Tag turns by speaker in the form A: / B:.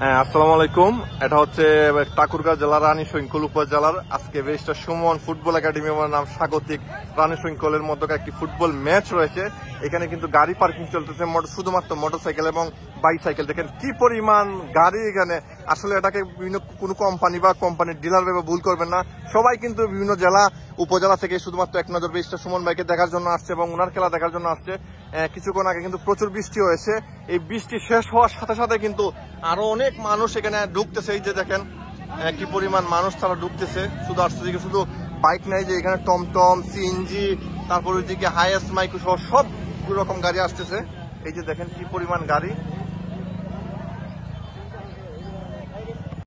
A: হ্যাঁ আসসালামু আলাইকুম এটা হচ্ছে ঠাকুরগাঁ জেলার রানী শৈঙ্কল উপজেলার আজকে বেশটা সুমন ফুটবল একাডেমি নাম স্বাগতিক রানী শৈঙ্কলের মধ্যে একটি ফুটবল ম্যাচ রয়েছে এখানে কিন্তু গাড়ি পার্কিং চলতেছে শুধুমাত্র মোটরসাইকেল এবং বাইসাইকেল দেখেন কি পরিমাণ গাড়ি এখানে আসলে এটাকে বিভিন্ন কোনো কোম্পানি বা কোম্পানির ডিলার ভেবে ভুল করবেন না সবাই কিন্তু বিভিন্ন জেলা উপজেলা থেকে শুধুমাত্র এক নজর বিশটা সুমন ভাইকে দেখার জন্য আসছে এবং ওনার খেলা দেখার জন্য আসছে কিছুক্ষণ আগে কিন্তু প্রচুর বৃষ্টি হয়েছে এই বৃষ্টি শেষ হওয়ার সাথে সাথে কিন্তু আরো অনেক মানুষ এখানে ঢুকতেছে এই যে দেখেন কি পরিমাণ মানুষ তারা ঢুকতেছে শুধু আসছে দিকে শুধু বাইক নাই যে এখানে টমটম সিএনজি তারপর ওইদিকে হাইয়েস্ট মাইক্রো সব রকম গাড়ি আসতেছে এই যে দেখেন কি পরিমাণ গাড়ি